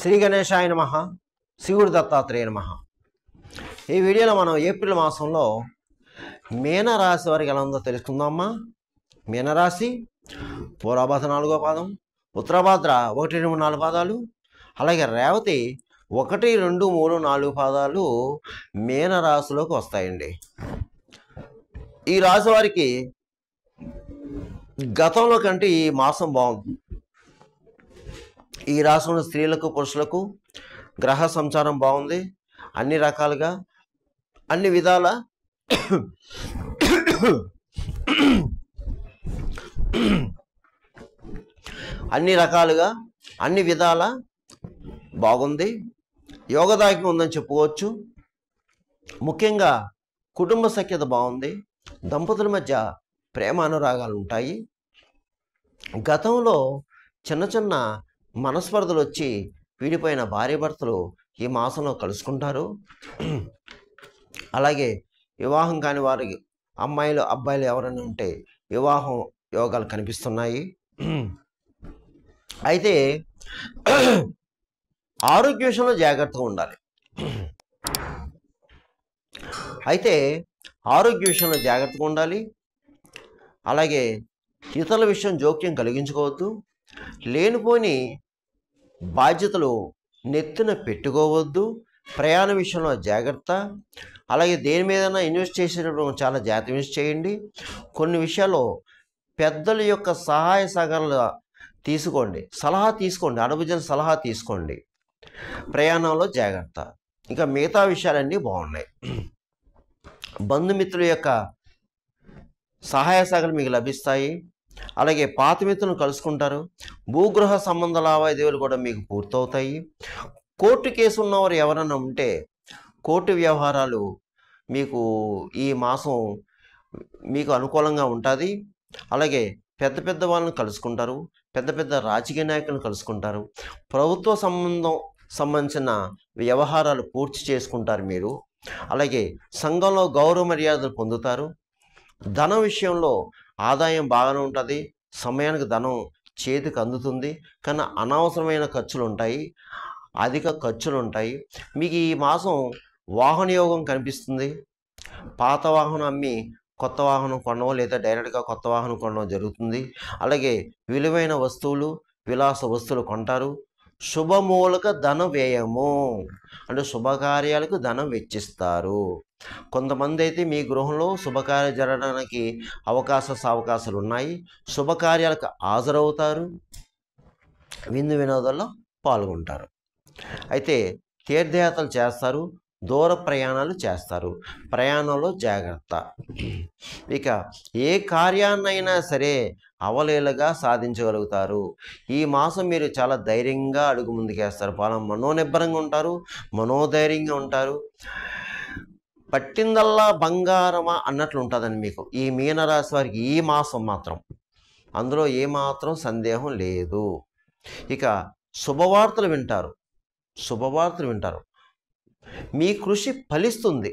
శ్రీ గణేశాయ నమ శివుడు దత్తాత్రేయ నమ ఈ వీడియోలో మనం ఏప్రిల్ మాసంలో మీనరాశి వారికి ఎలా ఉందో తెలుసుకుందామా మీనరాశి పూర్వభాద నాలుగో పాదం ఉత్తరభాద్ర ఒకటి రెండు నాలుగు పాదాలు అలాగే రేవతి ఒకటి రెండు మూడు నాలుగు పాదాలు మీనరాశిలోకి వస్తాయండి ఈ రాశి వారికి గతంలో కంటే ఈ మాసం బాగుంది ఈ రాష్ట్రంలో స్త్రీలకు పురుషులకు గ్రహ సంచారం బాగుంది అన్ని రకాలుగా అన్ని విధాల అన్ని రకాలుగా అన్ని విధాల బాగుంది యోగదాయకం ఉందని చెప్పుకోవచ్చు ముఖ్యంగా కుటుంబ సఖ్యత బాగుంది దంపతుల మధ్య ప్రేమ అనురాగాలు ఉంటాయి గతంలో చిన్న చిన్న మనస్పర్ధలు వచ్చి వీడిపోయిన భార్యభర్తలు ఈ మాసంలో కలుసుకుంటారు అలాగే వివాహం కాని వారికి అమ్మాయిలు అబ్బాయిలు ఎవరైనా ఉంటే వివాహం యోగాలు కనిపిస్తున్నాయి అయితే ఆరోగ్య విషయంలో జాగ్రత్తగా ఉండాలి అయితే ఆరోగ్య విషయంలో జాగ్రత్తగా ఉండాలి అలాగే ఇతరుల విషయం జోక్యం కలిగించుకోవద్దు లేనిపోని బాధ్యతలు నెత్తిన పెట్టుకోవద్దు ప్రయాణ విషయంలో జాగ్రత్త అలాగే దేని మీదైనా ఇన్వెస్ట్ చేసేటప్పుడు చాలా జాగ్రత్త ఇన్వెస్ట్ చేయండి కొన్ని విషయాల్లో పెద్దల యొక్క సహాయ సహకారాలు తీసుకోండి సలహా తీసుకోండి అనుభజన సలహా తీసుకోండి ప్రయాణంలో జాగ్రత్త ఇంకా మిగతా విషయాలన్నీ బాగున్నాయి బంధుమిత్రుల యొక్క సహాయ సహకారాలు మీకు లభిస్తాయి అలాగే పాత కలుసుకుంటారు భూగృహ సంబంధ లావాదేవీలు కూడా మీకు పూర్తవుతాయి కోర్టు కేసు ఉన్నవారు ఎవరైనా ఉంటే కోర్టు వ్యవహారాలు మీకు ఈ మాసం మీకు అనుకూలంగా ఉంటుంది అలాగే పెద్ద పెద్ద వాళ్ళని కలుసుకుంటారు పెద్ద పెద్ద రాజకీయ నాయకులను కలుసుకుంటారు ప్రభుత్వ సంబంధం సంబంధించిన వ్యవహారాలు పూర్తి చేసుకుంటారు మీరు అలాగే సంఘంలో గౌరవ మర్యాదలు పొందుతారు ధన విషయంలో ఆదాయం బాగానే ఉంటుంది సమయానికి ధనం చేతికి అందుతుంది కానీ అనవసరమైన ఖర్చులు ఉంటాయి అధిక ఖర్చులు ఉంటాయి మీకు ఈ మాసం వాహన యోగం కనిపిస్తుంది పాత వాహనం అమ్మి కొత్త వాహనం కొనడం లేదా డైరెక్ట్గా కొత్త వాహనం కొనడం జరుగుతుంది అలాగే విలువైన వస్తువులు విలాస వస్తువులు కొంటారు శుభమూలక ధన వ్యయము అంటే శుభకార్యాలకు ధనం వెచ్చిస్తారు కొంతమంది అయితే మీ గృహంలో శుభకార్యం జరగడానికి అవకాశ అవకాశాలు ఉన్నాయి శుభకార్యాలకు హాజరవుతారు విందు వినోదాల్లో పాల్గొంటారు అయితే తీర్థయాత్రలు చేస్తారు దూర ప్రయాణాలు చేస్తారు ప్రయాణంలో జాగ్రత్త ఇక ఏ కార్యాన్నైనా సరే అవలేలుగా సాధించగలుగుతారు ఈ మాసం మీరు చాలా ధైర్యంగా అడుగు ముందుకేస్తారు బాగా మనోనిబ్బరంగా ఉంటారు మనోధైర్యంగా ఉంటారు పట్టిందల్లా బంగారమా అన్నట్లు ఉంటుందండి మీకు ఈ మీనరాశి వారికి ఈ మాసం మాత్రం అందులో ఏమాత్రం సందేహం లేదు ఇక శుభవార్తలు వింటారు శుభవార్తలు వింటారు మీ కృషి ఫలిస్తుంది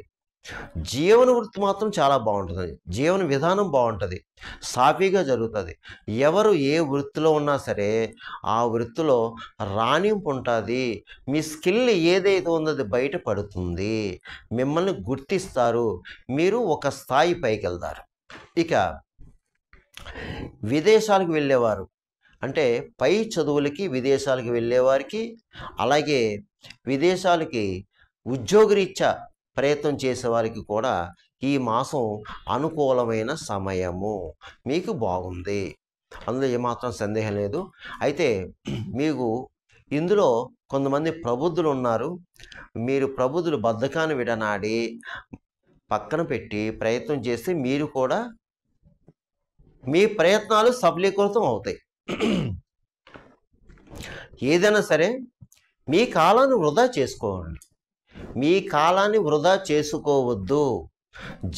జీవన వృత్తి మాత్రం చాలా బాగుంటుంది జీవన విధానం బాగుంటుంది సాఫీగా జరుగుతుంది ఎవరు ఏ వృత్తిలో ఉన్నా సరే ఆ వృత్తిలో రాణింపు ఉంటుంది మీ స్కిల్ ఏదైతే ఉందో అది బయటపడుతుంది మిమ్మల్ని గుర్తిస్తారు మీరు ఒక స్థాయి పైకి వెళ్తారు ఇక విదేశాలకు వెళ్ళేవారు అంటే పై చదువులకి విదేశాలకు వెళ్ళేవారికి అలాగే విదేశాలకి ఉద్యోగరీత్యా ప్రయత్నం చేసేవారికి కూడా ఈ మాసం అనుకూలమైన సమయము మీకు బాగుంది అందులో ఏమాత్రం సందేహం లేదు అయితే మీకు ఇందులో కొంతమంది ప్రబుద్ధులు ఉన్నారు మీరు ప్రబుద్ధులు బద్ధకాన్ని విడనాడి పక్కన పెట్టి ప్రయత్నం చేస్తే మీరు కూడా మీ ప్రయత్నాలు సఫలీకృతం అవుతాయి ఏదైనా సరే మీ కాలాన్ని వృధా చేసుకోవాలి మీ కాలాన్ని వృధా చేసుకోవద్దు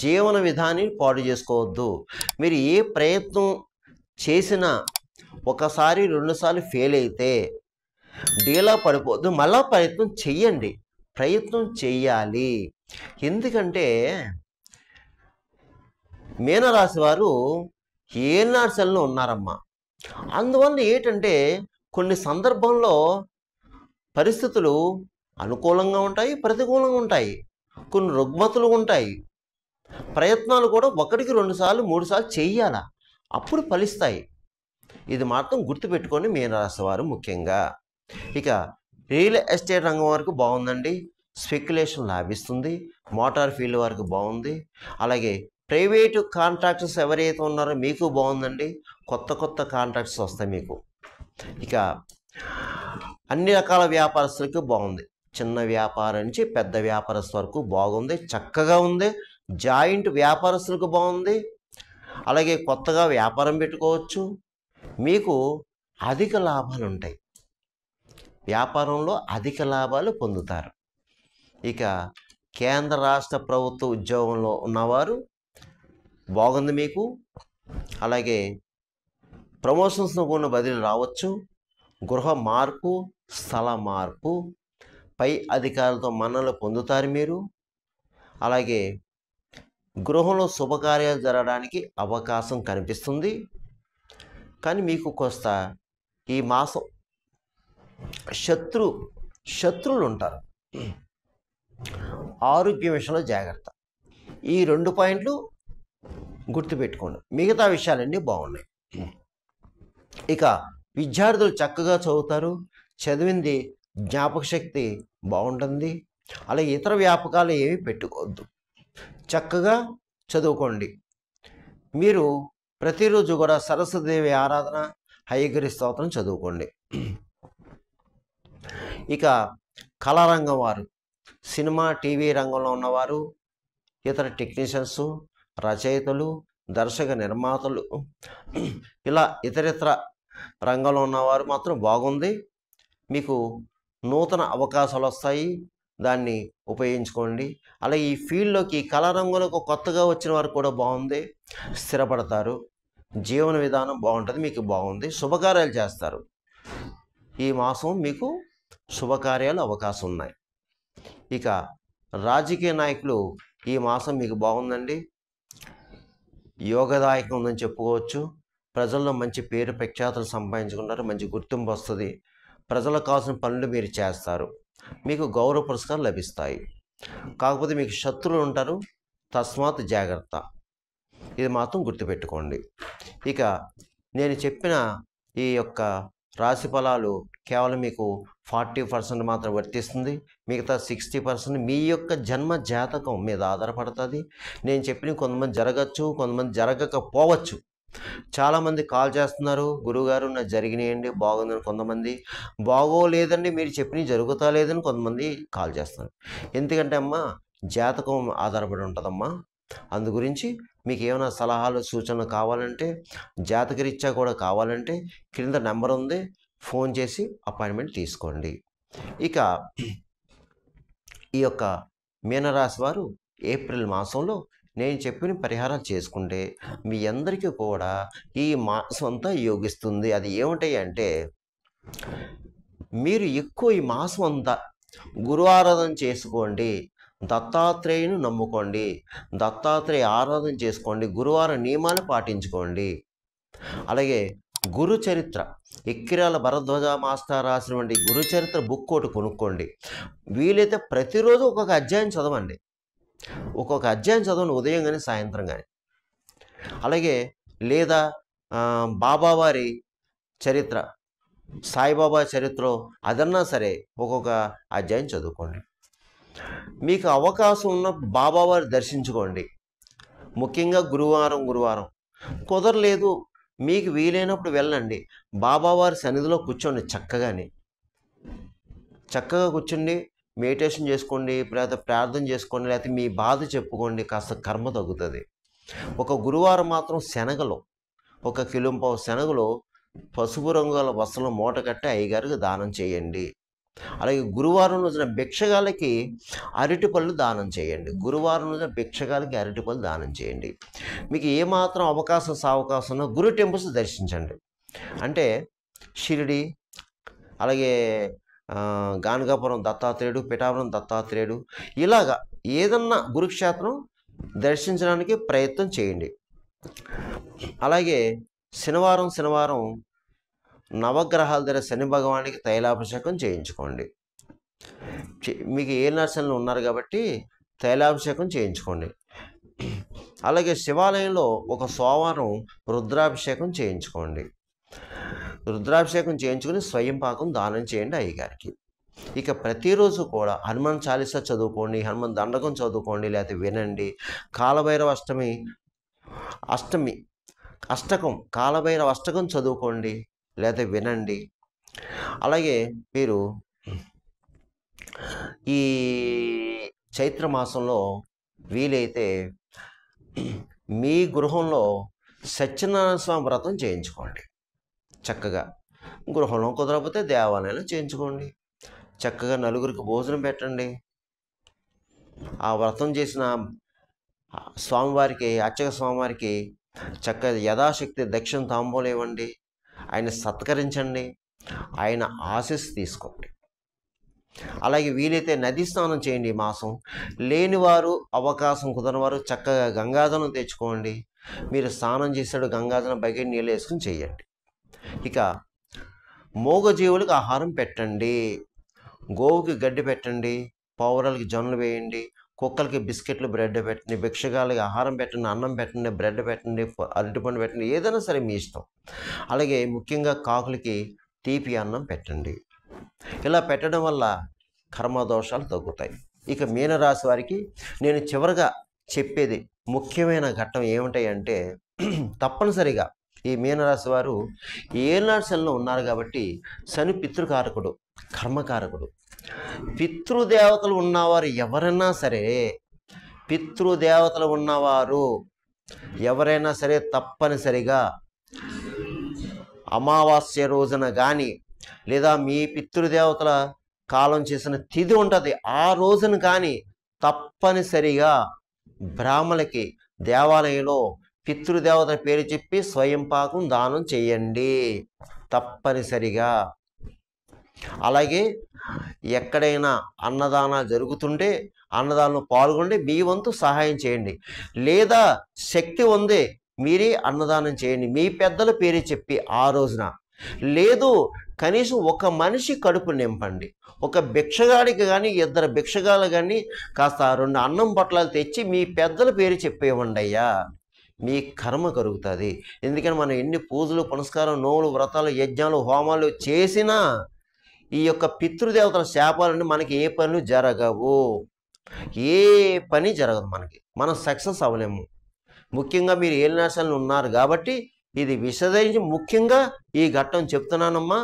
జీవన విధాన్ని పాడు చేసుకోవద్దు మీరు ఏ ప్రయత్నం చేసినా ఒకసారి రెండుసార్లు ఫెయిల్ అయితే డీలా పడిపోద్దు మళ్ళా ప్రయత్నం చెయ్యండి ప్రయత్నం చెయ్యాలి ఎందుకంటే మీనరాశి వారు ఏ సెల్లో ఉన్నారమ్మా అందువల్ల ఏంటంటే కొన్ని సందర్భంలో పరిస్థితులు అనుకూలంగా ఉంటాయి ప్రతికూలంగా ఉంటాయి కొన్ని రుగ్మతులు ఉంటాయి ప్రయత్నాలు కూడా ఒకటికి రెండుసార్లు మూడుసార్లు చేయాల అప్పుడు ఫలిస్తాయి ఇది మాత్రం గుర్తుపెట్టుకొని మీనరాశివారు ముఖ్యంగా ఇక రియల్ ఎస్టేట్ రంగం వరకు బాగుందండి స్పెక్యులేషన్ లాభిస్తుంది మోటార్ ఫీల్డ్ వరకు బాగుంది అలాగే ప్రైవేటు కాంట్రాక్టర్స్ ఎవరైతే ఉన్నారో మీకు బాగుందండి కొత్త కొత్త కాంట్రాక్ట్స్ వస్తాయి మీకు ఇక అన్ని రకాల వ్యాపారస్తులకు బాగుంది చిన్న వ్యాపారం నుంచి పెద్ద వ్యాపారస్తు వరకు బాగుంది చక్కగా ఉంది జాయింట్ వ్యాపారస్తులకు బాగుంది అలాగే కొత్తగా వ్యాపారం పెట్టుకోవచ్చు మీకు అధిక లాభాలు ఉంటాయి వ్యాపారంలో అధిక లాభాలు పొందుతారు ఇక కేంద్ర రాష్ట్ర ప్రభుత్వ ఉద్యోగంలో ఉన్నవారు బాగుంది మీకు అలాగే ప్రమోషన్స్ను కూడా బదిలీ రావచ్చు గృహ మార్పు స్థల మార్పు పై అధికారులతో మన్నలు పొందుతారు మీరు అలాగే గృహంలో శుభకార్యాలు జరగడానికి అవకాశం కనిపిస్తుంది కానీ మీకు కొస్త ఈ మాసం శత్రు శత్రువులు ఉంటారు ఆరోగ్య విషయంలో జాగ్రత్త ఈ రెండు పాయింట్లు గుర్తుపెట్టుకోండి మిగతా విషయాలన్నీ బాగున్నాయి ఇక విద్యార్థులు చక్కగా చదువుతారు చదివింది జ్ఞాపక శక్తి బాగుంటుంది అలా ఇతర వ్యాపకాలు ఏమి పెట్టుకోవద్దు చక్కగా చదువుకోండి మీరు ప్రతిరోజు కూడా సరస్వదేవి ఆరాధన హయగిరి స్తోత్రం చదువుకోండి ఇక కళారంగం వారు సినిమా టీవీ రంగంలో ఉన్నవారు ఇతర టెక్నీషియన్స్ రచయితలు దర్శక నిర్మాతలు ఇలా ఇతరితర రంగంలో ఉన్నవారు మాత్రం బాగుంది మీకు నూతన అవకాశాలు వస్తాయి దాన్ని ఉపయోగించుకోండి అలా ఈ ఫీల్డ్లోకి కళారంగులకు కొత్తగా వచ్చిన వారు కూడా బాగుంది స్థిరపడతారు జీవన విధానం బాగుంటుంది మీకు బాగుంది శుభకార్యాలు చేస్తారు ఈ మాసం మీకు శుభకార్యాలు అవకాశం ఉన్నాయి ఇక రాజకీయ నాయకులు ఈ మాసం మీకు బాగుందండి యోగదాయకం ఉందని చెప్పుకోవచ్చు ప్రజల్లో మంచి పేరు ప్రఖ్యాతులు సంపాదించుకుంటారు మంచి గుర్తింపు వస్తుంది ప్రజలకు కావాల్సిన పనులు మీరు చేస్తారు మీకు గౌరవ పురస్కారం లభిస్తాయి కాకపోతే మీకు శత్రువులు ఉంటారు తస్మాత్ జాగ్రత్త ఇది మాత్రం గుర్తుపెట్టుకోండి ఇక నేను చెప్పిన ఈ యొక్క రాశి ఫలాలు కేవలం మీకు ఫార్టీ పర్సెంట్ మాత్రం వర్తిస్తుంది మిగతా సిక్స్టీ పర్సెంట్ మీ యొక్క జన్మ జాతకం మీద ఆధారపడుతుంది నేను చెప్పిన కొంతమంది జరగచ్చు కొంతమంది జరగకపోవచ్చు చాలామంది కాల్ చేస్తున్నారు గురువుగారు నా జరిగినాయండి బాగుందని కొంతమంది బాగోలేదండి మీరు చెప్పినవి జరుగుతా లేదని కొంతమంది కాల్ చేస్తున్నారు ఎందుకంటే అమ్మా జాతకం ఆధారపడి ఉంటుందమ్మా అందు గురించి మీకు ఏమైనా సలహాలు సూచనలు కావాలంటే జాతకరీత్యా కూడా కావాలంటే క్రింద నెంబర్ ఉంది ఫోన్ చేసి అపాయింట్మెంట్ తీసుకోండి ఇక ఈ యొక్క మీనరాశి వారు ఏప్రిల్ మాసంలో నేను చెప్పిన పరిహారం చేసుకుంటే మీ అందరికీ కూడా ఈ మాసం అంతా యోగిస్తుంది అది ఏమిటాయి అంటే మీరు ఎక్కువ ఈ మాసం అంతా గురువారాధన చేసుకోండి దత్తాత్రేయును నమ్ముకోండి దత్తాత్రేయ ఆరాధన చేసుకోండి గురువార నియమాలు పాటించుకోండి అలాగే గురు చరిత్ర ఎక్కిరాల భరద్వాజ మాస్టర్ రాసినటువంటి గురు చరిత్ర బుక్ ఒకటి కొనుక్కోండి వీలైతే ప్రతిరోజు ఒక్కొక్క అధ్యాయం చదవండి ఒక్కొక్క అధ్యాయం చదవండి ఉదయం కానీ సాయంత్రం కానీ అలాగే లేదా బాబావారి చరిత్ర సాయిబాబా చరిత్రలో అదన్నా సరే ఒక్కొక్క అధ్యాయం చదువుకోండి మీకు అవకాశం ఉన్న బాబావారు దర్శించుకోండి ముఖ్యంగా గురువారం గురువారం కుదరలేదు మీకు వీలైనప్పుడు వెళ్ళండి బాబావారి సన్నిధిలో కూర్చోండి చక్కగానే చక్కగా కూర్చుండి మెడిటేషన్ చేసుకోండి లేదా ప్రార్థన చేసుకోండి లేకపోతే మీ బాధ చెప్పుకోండి కాస్త కర్మ తగ్గుతుంది ఒక గురువారం మాత్రం శనగలో ఒక కిలోంపావు శనగలో పసుపు రంగుల వస్త్రం మూట కట్టి అయ్యగారికి దానం చేయండి అలాగే గురువారం రోజున భిక్షగాలకి అరటిపళ్ళు దానం చేయండి గురువారం రోజున భిక్షగాలకి అరటిపళ్ళు దానం చేయండి మీకు ఏమాత్రం అవకాశం సావకాశం ఉన్నా గురు టెంపుల్స్ దర్శించండి అంటే షిరిడి అలాగే గానగాపురం దత్తాత్రేయుడు పిఠాపురం దత్తాత్రేయుడు ఇలాగా ఏదన్నా గురుక్షేత్రం దర్శించడానికి ప్రయత్నం చేయండి అలాగే శనివారం శనివారం నవగ్రహాల దగ్గర శని భగవానికి తైలాభిషేకం చేయించుకోండి మీకు ఏ నర్సన్లు ఉన్నారు కాబట్టి తైలాభిషేకం చేయించుకోండి అలాగే శివాలయంలో ఒక సోమవారం రుద్రాభిషేకం చేయించుకోండి రుద్రాభిషేకం చేయించుకుని స్వయం పాకం దానం చేయండి అయ్యగారికి ఇక ప్రతిరోజు కూడా హనుమాన్ చాలీస చదువుకోండి హనుమాన్ దండకం చదువుకోండి లేకపోతే వినండి కాలభైరవ అష్టమి అష్టమి అష్టకం కాలభైరవ అష్టకం చదువుకోండి లేకపోతే వినండి అలాగే మీరు ఈ చైత్ర మాసంలో వీలైతే మీ గృహంలో సత్యనారాయణ స్వామి వ్రతం చేయించుకోండి చక్కగా గృహంలో కుదరకపోతే దేవాలయంలో చేయించుకోండి చక్కగా నలుగురికి భోజనం పెట్టండి ఆ వ్రతం చేసిన స్వామివారికి అర్చక స్వామివారికి చక్కగా యథాశక్తి దక్షిణ తాంబూలం ఇవ్వండి ఆయన సత్కరించండి ఆయన ఆశీస్సు తీసుకోండి అలాగే వీలైతే నదీ స్నానం చేయండి ఈ మాసం లేనివారు అవకాశం కుదరనివారు చక్కగా గంగాధనం తెచ్చుకోండి మీరు స్నానం చేసాడు గంగాధనం బకెట్ నీళ్ళు వేసుకుని చేయండి ఇక మూగజీవులకు ఆహారం పెట్టండి గోవుకి గడ్డి పెట్టండి పావురాలకి జొన్నలు వేయండి కుక్కలకి బిస్కెట్లు బ్రెడ్ పెట్టండి భిక్షగాలకి ఆహారం పెట్టండి అన్నం పెట్టండి బ్రెడ్ పెట్టండి అరటిపండు పెట్టండి ఏదైనా సరే మీ ఇష్టం అలాగే ముఖ్యంగా కాకులకి తీపి అన్నం పెట్టండి ఇలా పెట్టడం వల్ల కర్మదోషాలు తగ్గుతాయి ఇక మీనరాశి వారికి నేను చివరిగా చెప్పేది ముఖ్యమైన ఘట్టం ఏమిటాయి అంటే తప్పనిసరిగా ఈ మీనరాశి వారు ఏనాశంలో ఉన్నారు కాబట్టి శని పితృకారకుడు కర్మకారకుడు పితృదేవతలు ఉన్నవారు ఎవరైనా సరే పితృదేవతలు ఉన్నవారు ఎవరైనా సరే తప్పనిసరిగా అమావాస్య రోజున కానీ లేదా మీ పితృదేవతల కాలం చేసిన తిథి ఉంటుంది ఆ రోజున కానీ తప్పనిసరిగా బ్రాహ్మలకి దేవాలయంలో పితృదేవత పేరు చెప్పి స్వయం పాకం దానం చేయండి తప్పనిసరిగా అలాగే ఎక్కడైనా అన్నదాన జరుగుతుంటే అన్నదానం పాల్గొండి మీ వంతు సహాయం చేయండి లేదా శక్తి ఉంది మీరే అన్నదానం చేయండి మీ పెద్దల పేరు చెప్పి ఆ రోజున లేదు కనీసం ఒక మనిషి కడుపు నింపండి ఒక భిక్షగాడికి కానీ ఇద్దరు భిక్షగాలు కానీ కాస్త రెండు అన్నం పొట్లాలు తెచ్చి మీ పెద్దల పేరు చెప్పేవండి అయ్యా మీ కర్మ కరుగుతుంది ఎందుకని మనం ఎన్ని పూజలు పునస్కారం నోములు వ్రతాలు యజ్ఞాలు హోమాలు చేసినా ఈ యొక్క పితృదేవతల శాపాలన్నీ మనకి ఏ పనులు జరగవు ఏ పని జరగదు మనకి మనం సక్సెస్ అవ్వలేము ముఖ్యంగా మీరు ఏలినాశాలను ఉన్నారు కాబట్టి ఇది విశదరించి ముఖ్యంగా ఈ ఘట్టం చెప్తున్నానమ్మా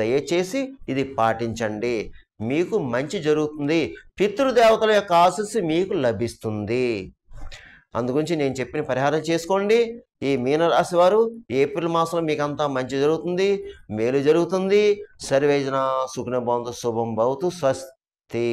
దయచేసి ఇది పాటించండి మీకు మంచి జరుగుతుంది పితృదేవతల యొక్క ఆశస్సు మీకు లభిస్తుంది అందుగురించి నేను చెప్పిన పరిహారం చేసుకోండి ఈ మీనరాశి వారు ఏప్రిల్ మాసంలో మీకు అంతా మంచి జరుగుతుంది మేలు జరుగుతుంది సర్వేజన సుఖన బాగుంది శుభం భవతు స్వస్తి